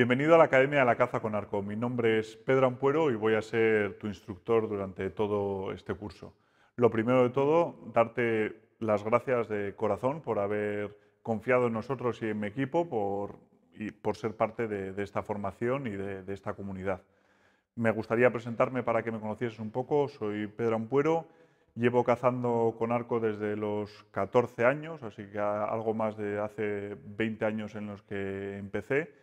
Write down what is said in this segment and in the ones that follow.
Bienvenido a la Academia de la Caza con Arco. Mi nombre es Pedro Ampuero y voy a ser tu instructor durante todo este curso. Lo primero de todo, darte las gracias de corazón por haber confiado en nosotros y en mi equipo, por, por ser parte de, esta formación y de, de, esta comunidad. Me gustaría presentarme para que me conocieses un poco. Soy Pedro Ampuero, llevo cazando con arco desde los 14 años, así que algo más de hace 20 años en los que empecé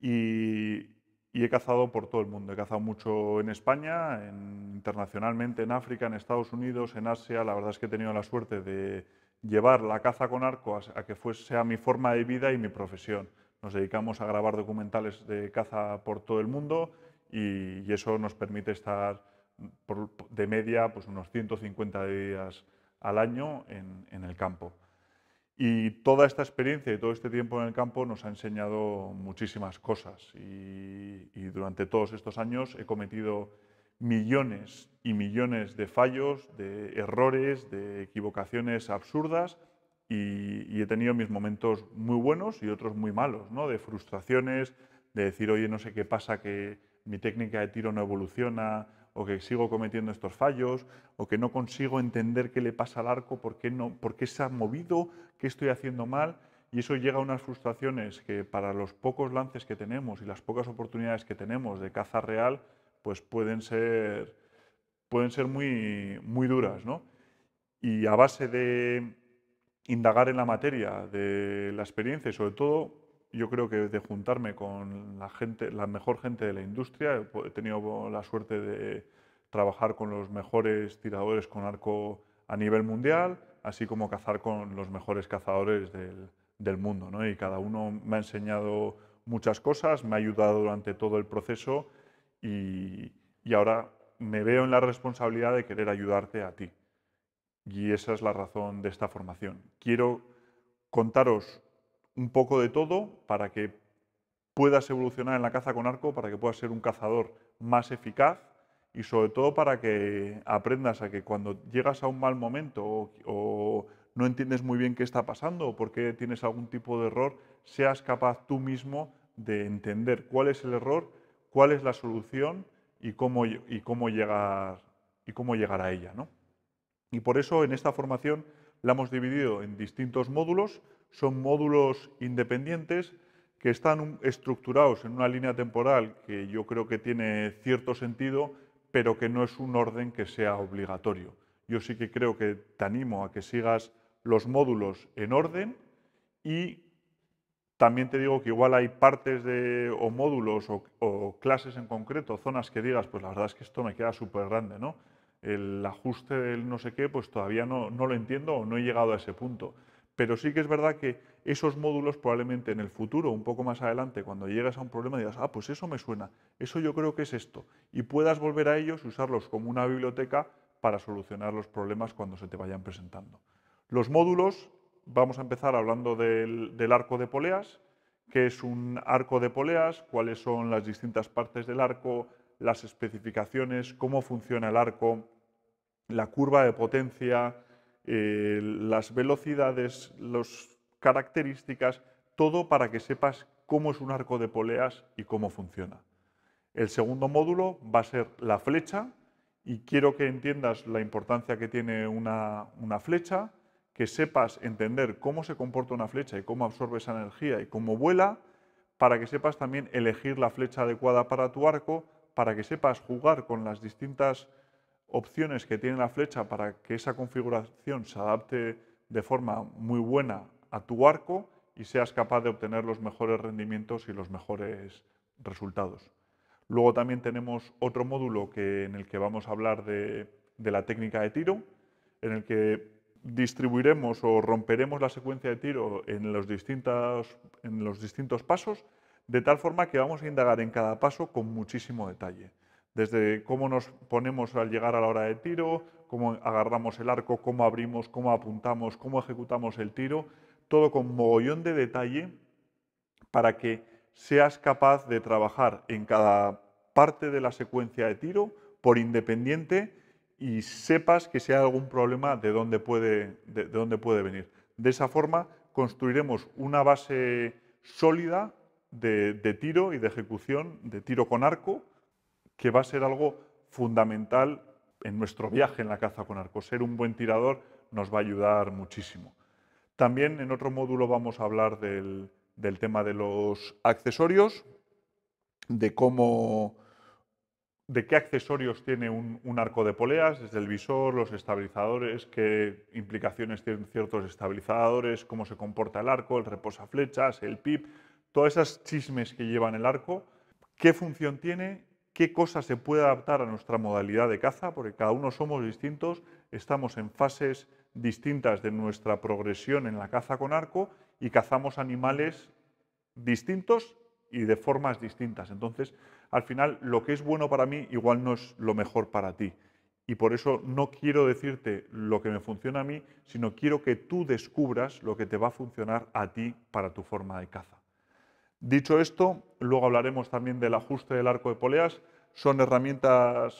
y, he cazado por todo el mundo. He cazado mucho en España, internacionalmente, en África, en Estados Unidos, en Asia. La verdad es que he tenido la suerte de llevar la caza con arco a, que fuese mi forma de vida y mi profesión. Nos dedicamos a grabar documentales de caza por todo el mundo y, eso nos permite estar de media pues unos 150 días al año en el campo. Y toda esta experiencia y todo este tiempo en el campo nos ha enseñado muchísimas cosas. Y, durante todos estos años he cometido millones y millones de fallos, de errores, de equivocaciones absurdas. Y, he tenido mis momentos muy buenos y otros muy malos, ¿no? de frustraciones, de decir, oye, no sé qué pasa, que mi técnica de tiro no evoluciona, o que sigo cometiendo estos fallos, o que no consigo entender qué le pasa al arco, por qué, no, por qué se ha movido, qué estoy haciendo mal, y eso llega a unas frustraciones que para los pocos lances que tenemos y las pocas oportunidades que tenemos de caza real, pues pueden ser, pueden ser muy, muy duras. Y a base de indagar en la materia, de la experiencia y sobre todo yo creo que de juntarme con la gente, la mejor gente de la industria, he tenido la suerte de trabajar con los mejores tiradores con arco a nivel mundial, así como cazar con los mejores cazadores del, del mundo. ¿no? Y cada uno me ha enseñado muchas cosas, me ha ayudado durante todo el proceso y, y ahora me veo en la responsabilidad de querer ayudarte a ti. Y esa es la razón de esta formación. Quiero contaros un poco de todo para que puedas evolucionar en la caza con arco, para que puedas ser un cazador más eficaz y sobre todo para que aprendas a que cuando llegas a un mal momento o, no entiendes muy bien qué está pasando o por qué tienes algún tipo de error, seas capaz tú mismo de entender cuál es el error, cuál es la solución y cómo, y cómo, llegar, y cómo llegar a ella. ¿no? Y por eso en esta formación la hemos dividido en distintos módulos. Son módulos independientes que están estructurados en una línea temporal que yo creo que tiene cierto sentido, pero que no es un orden que sea obligatorio. Yo sí que creo que te animo a que sigas los módulos en orden y también te digo que igual hay partes o módulos o, o clases en concreto, zonas que digas, pues la verdad es que esto me queda súper grande, ¿no? el ajuste del no sé qué, pues todavía no, lo entiendo o no he llegado a ese punto. Pero sí que es verdad que esos módulos probablemente en el futuro, un poco más adelante, cuando llegas a un problema digas, ah, pues eso me suena, eso yo creo que es esto, y puedas volver a ellos y usarlos como una biblioteca para solucionar los problemas cuando se te vayan presentando. Los módulos, vamos a empezar hablando del, arco de poleas, que es un arco de poleas, cuáles son las distintas partes del arco, las especificaciones, cómo funciona el arco, la curva de potencia, eh, las velocidades, las características, todo para que sepas cómo es un arco de poleas y cómo funciona. El segundo módulo va a ser la flecha y quiero que entiendas la importancia que tiene una, una flecha, que sepas entender cómo se comporta una flecha y cómo absorbe esa energía y cómo vuela, para que sepas también elegir la flecha adecuada para tu arco, para que sepas jugar con las distintas opciones que tiene la flecha para que esa configuración se adapte de forma muy buena a tu arco y seas capaz de obtener los mejores rendimientos y los mejores resultados. Luego también tenemos otro módulo en el que vamos a hablar de, la técnica de tiro, en el que distribuiremos o romperemos la secuencia de tiro en en los distintos pasos de tal forma que vamos a indagar en cada paso con muchísimo detalle. Desde cómo nos ponemos al llegar a la hora de tiro, cómo agarramos el arco, cómo abrimos, cómo apuntamos, cómo ejecutamos el tiro, todo con mogollón de detalle para que seas capaz de trabajar en cada parte de la secuencia de tiro por independiente y sepas que si hay algún problema de dónde puede, de, dónde puede venir. De esa forma construiremos una base sólida de, tiro y de ejecución, de tiro con arco, que va a ser algo fundamental en nuestro viaje en la caza con arco. Ser un buen tirador nos va a ayudar muchísimo. También en otro módulo vamos a hablar del, tema de los accesorios, de cómo, de qué accesorios tiene un, un, arco de poleas, desde el visor, los estabilizadores, qué implicaciones tienen ciertos estabilizadores, cómo se comporta el arco, el reposaflechas, el pip todas esas chismes que llevan el arco, qué función tiene, qué cosa se puede adaptar a nuestra modalidad de caza, porque cada uno somos distintos, estamos en fases distintas de nuestra progresión en la caza con arco y cazamos animales distintos y de formas distintas. Entonces, al final, lo que es bueno para mí igual no es lo mejor para ti. Y por eso no quiero decirte lo que me funciona a mí, sino quiero que tú descubras lo que te va a funcionar a ti para tu forma de caza. Dicho esto, luego hablaremos también del ajuste del arco de poleas. Son herramientas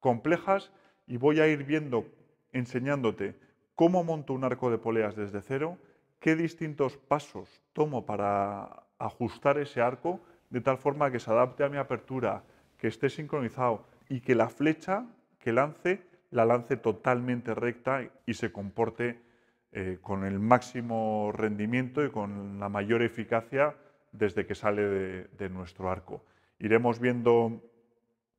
complejas y voy a ir viendo, enseñándote cómo monto un arco de poleas desde cero, qué distintos pasos tomo para ajustar ese arco de tal forma que se adapte a mi apertura, que esté sincronizado y que la flecha que lance la lance totalmente recta y se comporte eh, con el máximo rendimiento y con la mayor eficacia desde que sale de, nuestro arco. Iremos viendo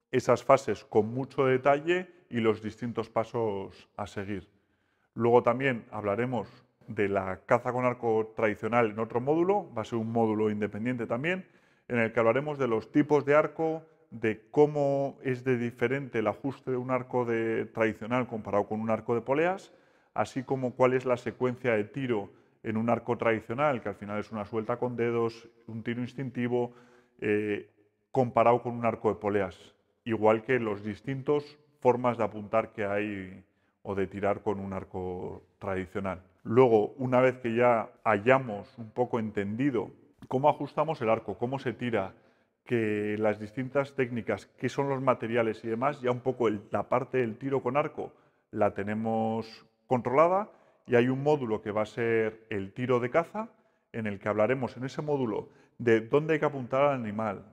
esas fases con mucho detalle y los distintos pasos a seguir. Luego también hablaremos de la caza con arco tradicional en otro módulo, va a ser un módulo independiente también, en el que hablaremos de los tipos de arco, de cómo es de diferente el ajuste de un arco de, tradicional comparado con un arco de poleas, así como cuál es la secuencia de tiro en un arco tradicional, que al final es una suelta con dedos, un tiro instintivo, eh, comparado con un arco de poleas. Igual que los distintos formas de apuntar que hay o de tirar con un arco tradicional. Luego, una vez que ya hayamos un poco entendido cómo ajustamos el arco, cómo se tira, que las distintas técnicas, qué son los materiales y demás, ya un poco la parte del tiro con arco la tenemos controlada y hay un módulo que va a ser el tiro de caza, en el que hablaremos en ese módulo de dónde hay que apuntar al animal,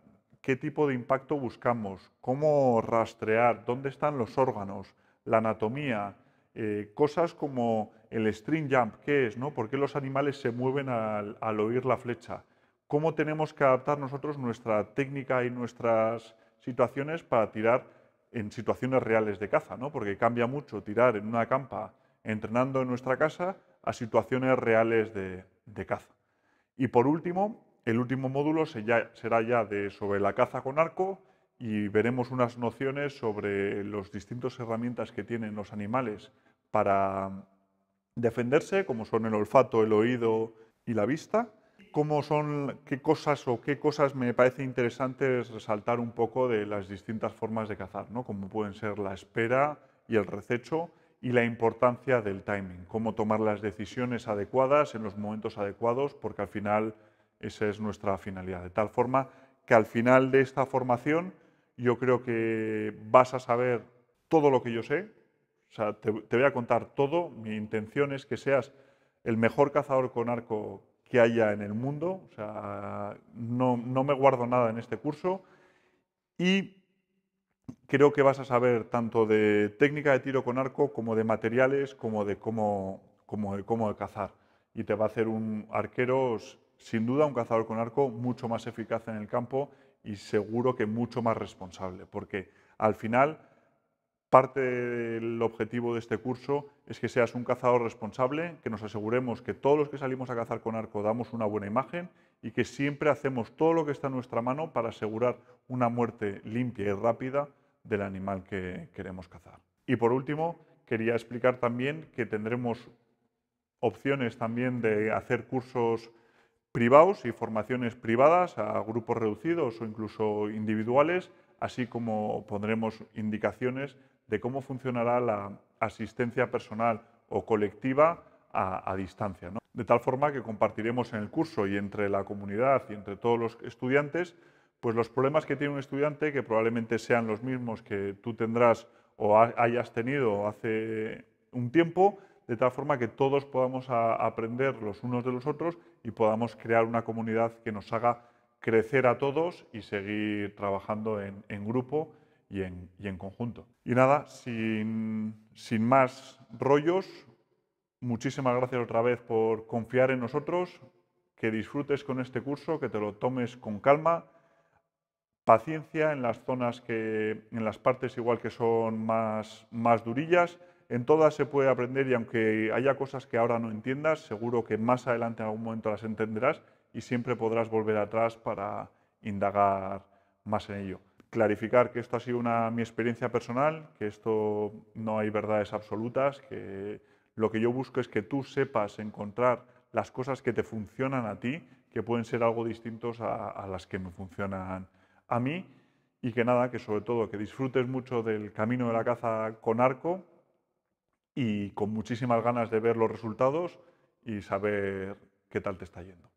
qué tipo de impacto buscamos, cómo rastrear, dónde están los órganos, la anatomía, eh, cosas como el string jump, qué es, ¿no? por qué los animales se mueven al, al oír la flecha, cómo tenemos que adaptar nosotros nuestra técnica y nuestras situaciones para tirar en situaciones reales de caza, ¿no? porque cambia mucho tirar en una campa entrenando en nuestra casa a situaciones reales de, caza. Y por último, el último módulo será ya de, sobre la caza con arco y veremos unas nociones sobre las distintas herramientas que tienen los animales para defenderse, como son el olfato, el oído y la vista, cómo son, qué cosas o qué cosas me parece interesante resaltar un poco de las distintas formas de cazar, como pueden ser la espera y el rececho, y la importancia del timing, cómo tomar las decisiones adecuadas en los momentos adecuados, porque al final esa es nuestra finalidad. De tal forma que al final de esta formación yo creo que vas a saber todo lo que yo sé, o sea, te, voy a contar todo, mi intención es que seas el mejor cazador con arco que haya en el mundo, o sea, no, no me guardo nada en este curso y creo que vas a saber tanto de técnica de tiro con arco como de materiales, como de cómo, cómo de cazar. Y te va a hacer un arquero, sin duda, un cazador con arco mucho más eficaz en el campo y seguro que mucho más responsable, porque al final parte del objetivo de este curso es que seas un cazador responsable, que nos aseguremos que todos los que salimos a cazar con arco damos una buena imagen y que siempre hacemos todo lo que está en nuestra mano para asegurar una muerte limpia y rápida del animal que queremos cazar. Y por último, quería explicar también que tendremos opciones también de hacer cursos privados y formaciones privadas a grupos reducidos o incluso individuales, así como pondremos indicaciones de cómo funcionará la asistencia personal o colectiva a, distancia. De tal forma que compartiremos en el curso y entre la comunidad y entre todos los estudiantes pues los problemas que tiene un estudiante, que probablemente sean los mismos que tú tendrás o hayas tenido hace un tiempo, de tal forma que todos podamos aprender los unos de los otros y podamos crear una comunidad que nos haga crecer a todos y seguir trabajando en, grupo y en, conjunto. Y nada, sin más rollos, muchísimas gracias otra vez por confiar en nosotros, que disfrutes con este curso, que te lo tomes con calma Paciencia en las zonas que, en las partes igual que son más, más durillas. En todas se puede aprender y aunque haya cosas que ahora no entiendas, seguro que más adelante en algún momento las entenderás y siempre podrás volver atrás para indagar más en ello. Clarificar que esto ha sido una, mi experiencia personal, que esto no hay verdades absolutas, que lo que yo busco es que tú sepas encontrar las cosas que te funcionan a ti, que pueden ser algo distintos a, a las que me funcionan a mí y que nada, que sobre todo que disfrutes mucho del camino de la caza con arco y con muchísimas ganas de ver los resultados y saber qué tal te está yendo.